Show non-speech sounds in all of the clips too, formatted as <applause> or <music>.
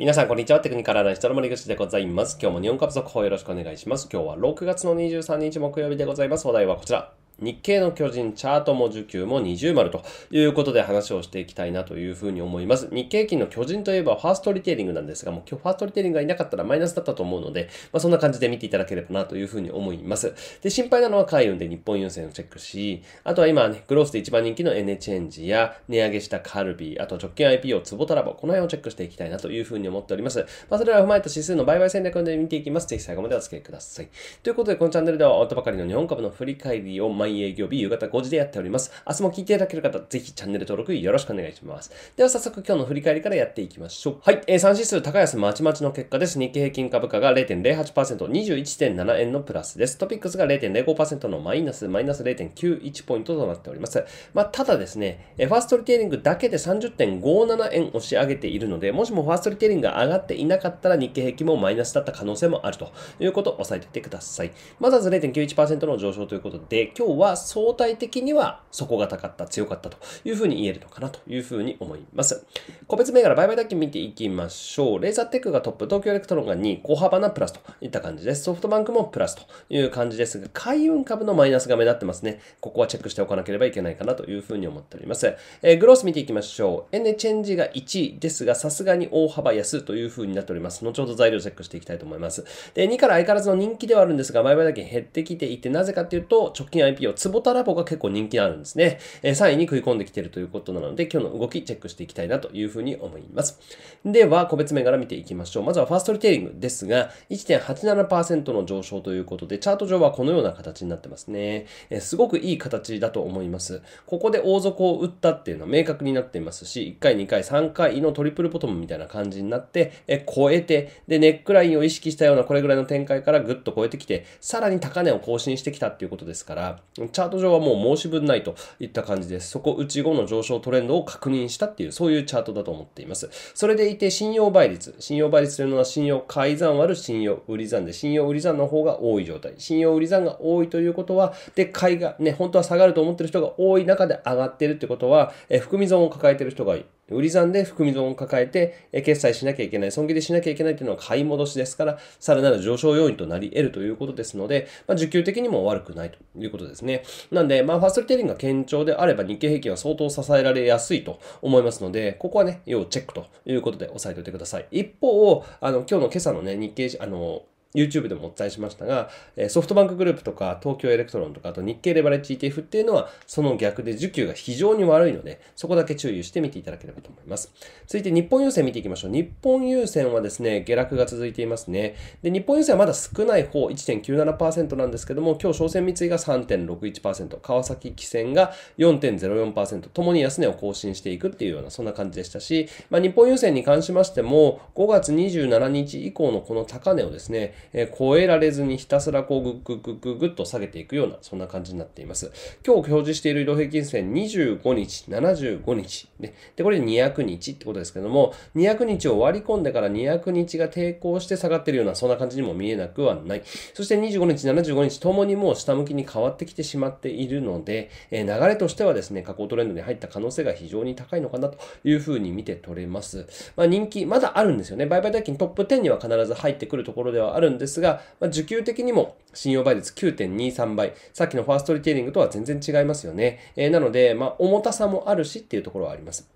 皆さん、こんにちは。テクニカルアナリストの森口でございます。今日も日本株速報よろしくお願いします。今日は6月の23日木曜日でございます。お題はこちら。日経の巨人チャートも受給も二重丸ということで話をしていきたいなというふうに思います。日経金の巨人といえばファーストリテイリングなんですが、もう今日ファーストリテイリングがいなかったらマイナスだったと思うので、まあ、そんな感じで見ていただければなというふうに思います。で、心配なのは海運で日本郵船をチェックし、あとは今ね、グロースで一番人気の N チェンジや値上げしたカルビー、あと直近 IPO ツボタラボ、この辺をチェックしていきたいなというふうに思っております。まあ、それらを踏まえた指数の売買戦略で見ていきます。ぜひ最後までお付き合いください。ということで、このチャンネルでは終わったばかりの日本株の振り返りを毎毎営業日夕方5時でやっております。明日も聞いていただける方、ぜひチャンネル登録よろしくお願いします。では早速今日の振り返りからやっていきましょう。はい、えー、3指数高安まちまちの結果です。日経平均株価が0.08%、21.7円のプラスです。トピックスが0.05%のマイナス、マイナス0.91ポイントとなっております。まあ、ただですね、えー、ファーストリテイリングだけで30.57円押し上げているので、もしもファーストリテイリングが上がっていなかったら日経平均もマイナスだった可能性もあるということを押さえておいてください。まずは0.91%の上昇ということで、今日は相対的には底堅かった、強かったというふうに言えるのかなというふうに思います。個別銘柄売買だけ見ていきましょう。レーザーテックがトップ、東京エレクトロンが2位、小幅なプラスといった感じです。ソフトバンクもプラスという感じですが、海運株のマイナスが目立ってますね。ここはチェックしておかなければいけないかなというふうに思っております。えー、グロース見ていきましょう。エネチェンジが1位ですが、さすがに大幅安というふうになっております。後ほど材料チェックしていきたいと思います。で、2から相変わらずの人気ではあるんですが、売買だけ減ってきていて、なぜかというと、直近 i p を料、坪田ラボが結構人気あるんですね。え3位に食い込んできているということなので、今日の動きチェックしていきたいなというふうに思います。では、個別銘柄見ていきましょう。まずはファーストリテイリングですが、1.87%の上昇ということで、チャート上はこのような形になってますね。えすごくいい形だと思います。ここで大底を打ったっていうのは明確になっていますし、1回、2回、3回のトリプルボトムみたいな感じになって、え超えて、で、ネックラインを意識したようなこれぐらいの展開からぐっと超えてきて、さらに高値を更新してきたっていうことですから、チャート上はもう申し分ないといった感じです。そこうち後の上昇トレンドを確認したっていう、そういうチャートだと思っています。それでいて、信用倍率。信用倍率というのは信用改ざん割る信用売り算で、信用売り算の方が多い状態。信用売り算が多いということは、で、買いがね、本当は下がると思ってる人が多い中で上がってるってことは、え含み損を抱えてる人が売り算で含み損を抱えて、決済しなきゃいけない、損切りしなきゃいけないというのは買い戻しですから、さらなる上昇要因となり得るということですので、まあ、給的にも悪くないということですね。なんで、まあ、ファーストリテイリングが堅調であれば、日経平均は相当支えられやすいと思いますので、ここはね、要チェックということで押さえておいてください。一方、あの、今日の今朝のね、日経、あの、YouTube でもお伝えしましたが、ソフトバンクグループとか東京エレクトロンとか、あと日経レバレッジ ETF っていうのはその逆で受給が非常に悪いので、そこだけ注意して見ていただければと思います。続いて日本郵船見ていきましょう。日本郵船はですね、下落が続いていますね。で、日本郵船はまだ少ない方、1.97%なんですけども、今日商船三井が3.61%、川崎汽船が4.04%、ともに安値を更新していくっていうような、そんな感じでしたし、まあ、日本郵船に関しましても、5月27日以降のこの高値をですね、えー、超えられずにひたすらこうグッグッグッグッグッと下げていくような、そんな感じになっています。今日表示している移動平均線25日、75日、ね、で、これ200日ってことですけども、200日を割り込んでから200日が抵抗して下がってるような、そんな感じにも見えなくはない。そして25日、75日ともにもう下向きに変わってきてしまっているので、えー、流れとしてはですね、下降トレンドに入った可能性が非常に高いのかなというふうに見て取れます。まあ人気、まだあるんですよね。売買代金トップ10には必ず入ってくるところではあるんですが、まあ、受給的にも信用倍率9.23倍。さっきのファーストリテイリングとは全然違いますよね。えー、なので、まあ、重たさもあるしっていうところはあります。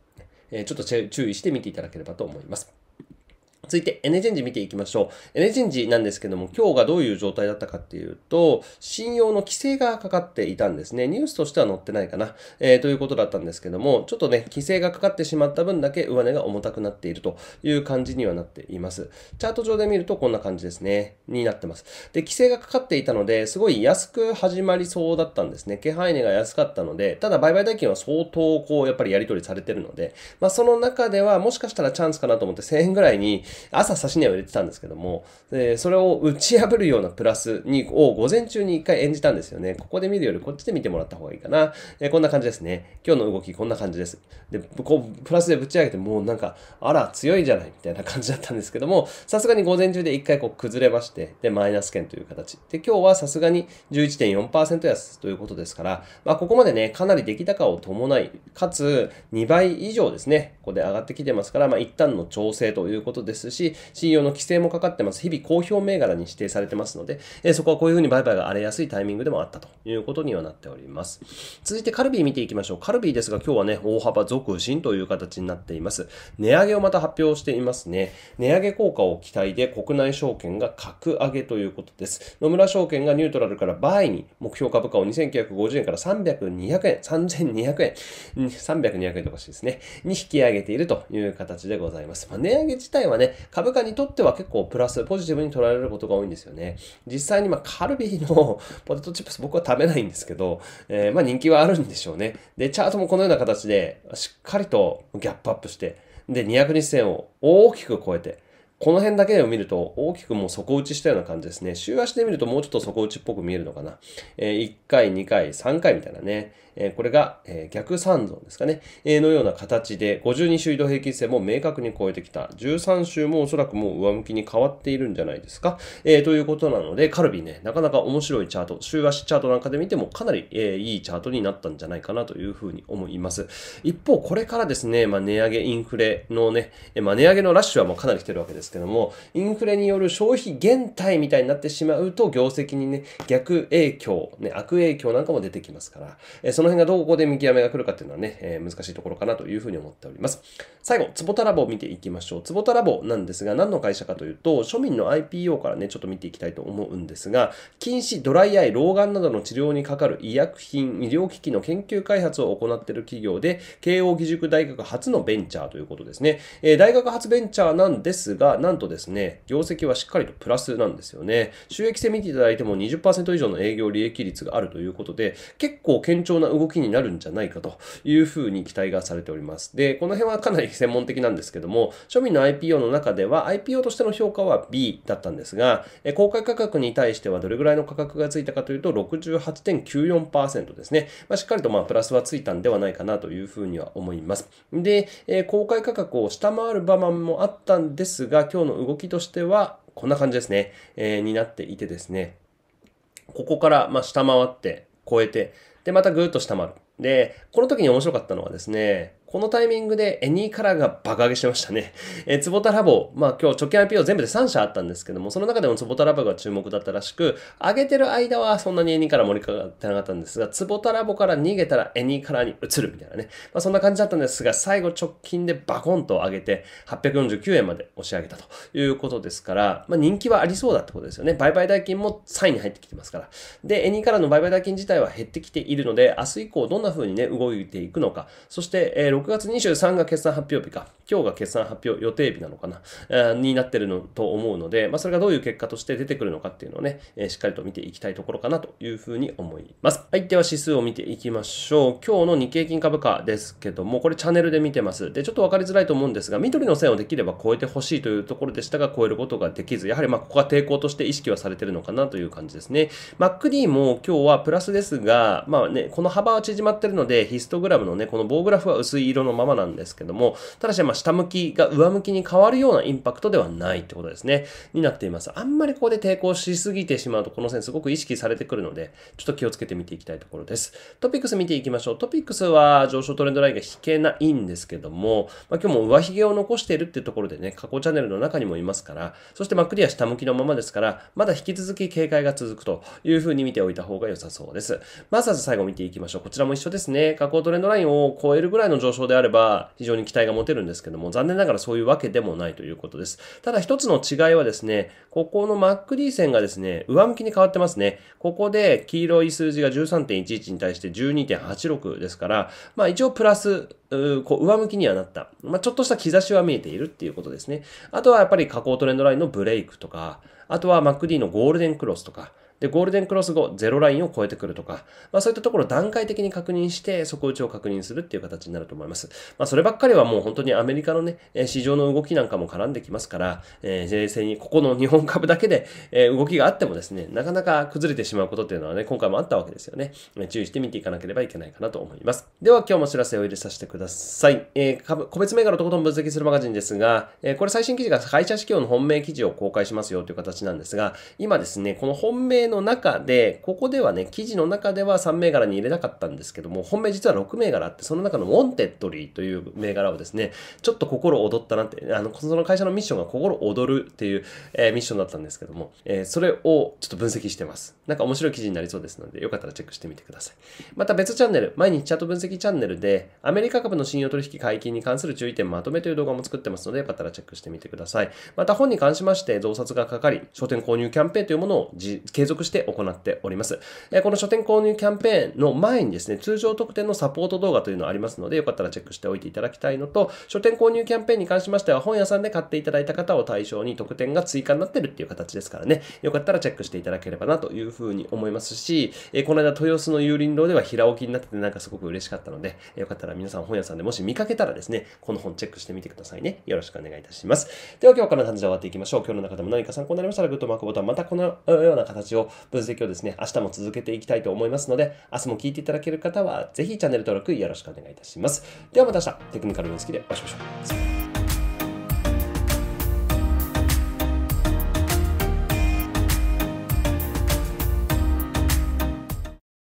えー、ちょっと注意して見ていただければと思います。続いてエネチェンジ見ていきましょう。エネチェンジなんですけども、今日がどういう状態だったかっていうと、信用の規制がかかっていたんですね。ニュースとしては載ってないかな、えー、ということだったんですけども、ちょっとね、規制がかかってしまった分だけ上値が重たくなっているという感じにはなっています。チャート上で見るとこんな感じですね。になってます。で、規制がかかっていたので、すごい安く始まりそうだったんですね。気配値が安かったので、ただ売買代金は相当こう、やっぱりやり取りされてるので、まあその中ではもしかしたらチャンスかなと思って1000円ぐらいに、朝刺しには入れてたんですけども、それを打ち破るようなプラスにを午前中に一回演じたんですよね。ここで見るよりこっちで見てもらった方がいいかな。えこんな感じですね。今日の動きこんな感じです。で、こう、プラスでぶち上げてもうなんか、あら、強いじゃないみたいな感じだったんですけども、さすがに午前中で一回こう崩れまして、で、マイナス圏という形。で、今日はさすがに11.4%安ということですから、まあ、ここまでね、かなり出来高を伴い、かつ2倍以上ですね、ここで上がってきてますから、まあ、一旦の調整ということですですし、CEO の規制もかかってます。日々公表銘柄に指定されてますので、えそこはこういうふうに売買が荒れやすいタイミングでもあったということにはなっております。続いてカルビー見ていきましょう。カルビーですが今日はね、大幅続伸という形になっています。値上げをまた発表していますね。値上げ効果を期待で国内証券が格上げということです。野村証券がニュートラルから倍に目標株価を2950円から300、200円、3200円、300、200円とかしいですね、に引き上げているという形でございます。まあ、値上げ自体はね、株価にとっては結構プラス、ポジティブに取られることが多いんですよね。実際にまあカルビーの <laughs> ポテトチップス僕は食べないんですけど、えー、まあ人気はあるんでしょうね。で、チャートもこのような形でしっかりとギャップアップして、で、200日線を大きく超えて、この辺だけを見ると大きくもう底打ちしたような感じですね。週足で見るともうちょっと底打ちっぽく見えるのかな。えー、1回、2回、3回みたいなね。えこれが、え逆三存ですかね、えのような形で、52週移動平均線も明確に超えてきた。13週もおそらくもう上向きに変わっているんじゃないですか。えということなので、カルビね、なかなか面白いチャート、週足チャートなんかで見てもかなり、えいいチャートになったんじゃないかなというふうに思います。一方、これからですね、まあ、値上げ、インフレのね、まあ、値上げのラッシュはもうかなり来てるわけですけども、インフレによる消費減退みたいになってしまうと、業績にね、逆影響、ね、悪影響なんかも出てきますから、えその辺がどこで見極めが来るかっていうのはね、えー、難しいところかなというふうに思っております。最後、坪田ラボを見ていきましょう。坪田ラボなんですが、何の会社かというと、庶民の IPO からね、ちょっと見ていきたいと思うんですが、禁止、ドライアイ、老眼などの治療にかかる医薬品、医療機器の研究開発を行っている企業で、慶応義塾大学初のベンチャーということですね。えー、大学初ベンチャーなんですが、なんとですね、業績はしっかりとプラスなんですよね。収益性見ていただいても20%以上の営業利益率があるということで、結構堅調な動きになるんじゃないかというふうに期待がされております。で、この辺はかなり専門的なんですけども、庶民の IPO の中では IPO としての評価は B だったんですが、公開価格に対してはどれぐらいの価格がついたかというと68.94%ですね。まあ、しっかりとまあプラスはついたんではないかなというふうには思います。で、公開価格を下回る場面もあったんですが、今日の動きとしてはこんな感じですね、えー、になっていてですね、ここからま下回って、超えて、で、またぐーっと下回る。で、この時に面白かったのはですね、このタイミングでエニーカラーが爆上げしてましたね。<laughs> え坪田ラボ、まあ今日直近 IPO 全部で3社あったんですけども、その中でも坪田ラボが注目だったらしく、上げてる間はそんなにエニーカラー盛り上がってなかったんですが、坪田ラボから逃げたらエニーカラーに移るみたいなね。まあそんな感じだったんですが、最後直近でバコンと上げて、849円まで押し上げたということですから、まあ人気はありそうだってことですよね。売買代金も3位に入ってきてますから。で、エニーカラーの売買代金自体は減ってきているので、明日以降どんなな風にね、動いていくのか。そして、えー、6月23が決算発表日か。今日が決算発表予定日なのかな。えー、になってるのと思うので、まあ、それがどういう結果として出てくるのかっていうのをね、えー、しっかりと見ていきたいところかなという風に思います。はい。では指数を見ていきましょう。今日の日経金株価ですけども、これチャンネルで見てます。で、ちょっと分かりづらいと思うんですが、緑の線をできれば超えてほしいというところでしたが、超えることができず、やはりまここが抵抗として意識はされてるのかなという感じですね。MacD も今日はプラスですが、まあね、この幅は縮まってるので、ヒストグラムのね、この棒グラフは薄い色のままなんですけども、ただし、まあ、下向きが上向きに変わるようなインパクトではないってことですね。になっています。あんまりここで抵抗しすぎてしまうと、この線すごく意識されてくるので、ちょっと気をつけて見ていきたいところです。トピックス見ていきましょう。トピックスは上昇トレンドラインが引けないんですけども、まあ、今日も上髭を残しているっていうところでね、過去チャンネルの中にもいますから、そしてまっクリア下向きのままですから、まだ引き続き警戒が続くというふうに見ておいた方が良さそうです。まずは最後見ていきましょう。こちらも一緒ですね。下降トレンドラインを超えるぐらいの上昇であれば、非常に期待が持てるんですけども、残念ながらそういうわけでもないということです。ただ一つの違いはですね、ここの MacD 線がですね、上向きに変わってますね。ここで黄色い数字が13.11に対して12.86ですから、まあ一応プラス、こう上向きにはなった。まあ、ちょっとした兆しは見えているっていうことですね。あとはやっぱり下降トレンドラインのブレイクとか、あとは MacD のゴールデンクロスとか、で、ゴールデンクロス後、ゼロラインを超えてくるとか、まあそういったところを段階的に確認して、底打ちを確認するっていう形になると思います。まあそればっかりはもう本当にアメリカのね、市場の動きなんかも絡んできますから、えー、冷静にここの日本株だけで、えー、動きがあってもですね、なかなか崩れてしまうことっていうのはね、今回もあったわけですよね。注意して見ていかなければいけないかなと思います。では今日もお知らせを入れさせてください。えー、個別銘柄とことん分析するマガジンですが、えー、これ最新記事が会社指標の本命記事を公開しますよという形なんですが、今ですね、この本命名の中で、ここではね、記事の中では3銘柄に入れなかったんですけども、本命実は6銘柄あって、その中のウォンテッドリーという銘柄をですね、ちょっと心躍ったなって、あの、その会社のミッションが心躍るっていう、えー、ミッションだったんですけども、えー、それをちょっと分析してます。なんか面白い記事になりそうですので、よかったらチェックしてみてください。また別チャンネル、毎日チャート分析チャンネルで、アメリカ株の信用取引解禁に関する注意点まとめという動画も作ってますので、よかったらチェックしてみてください。また本に関しまして、増刷がかかり、商店購入キャンペーンというものを継続続して行っております。この書店購入キャンペーンの前にですね、通常特典のサポート動画というのありますので、よかったらチェックしておいていただきたいのと、書店購入キャンペーンに関しましては、本屋さんで買っていただいた方を対象に特典が追加になってるっていう形ですからね、よかったらチェックしていただければなというふうに思いますし、この間豊洲の有林堂では平置きになっててなんかすごく嬉しかったので、よかったら皆さん本屋さんでもし見かけたらですね、この本チェックしてみてくださいね。よろしくお願いいたします。では今日こんな感じで終わっていきましょう。今日の中でも何か参考になりましたら、グッドマークボタン、またこのような形を分析をですね、明日も続けていきたいと思いますので、明日も聞いていただける方は、ぜひチャンネル登録よろしくお願いいたします。ではまた明日、テクニカル分析でお会いしましょう。